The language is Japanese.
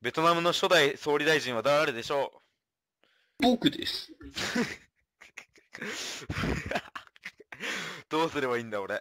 ベトナムの初代総理大臣は誰でしょう僕です。どうすればいいんだ俺。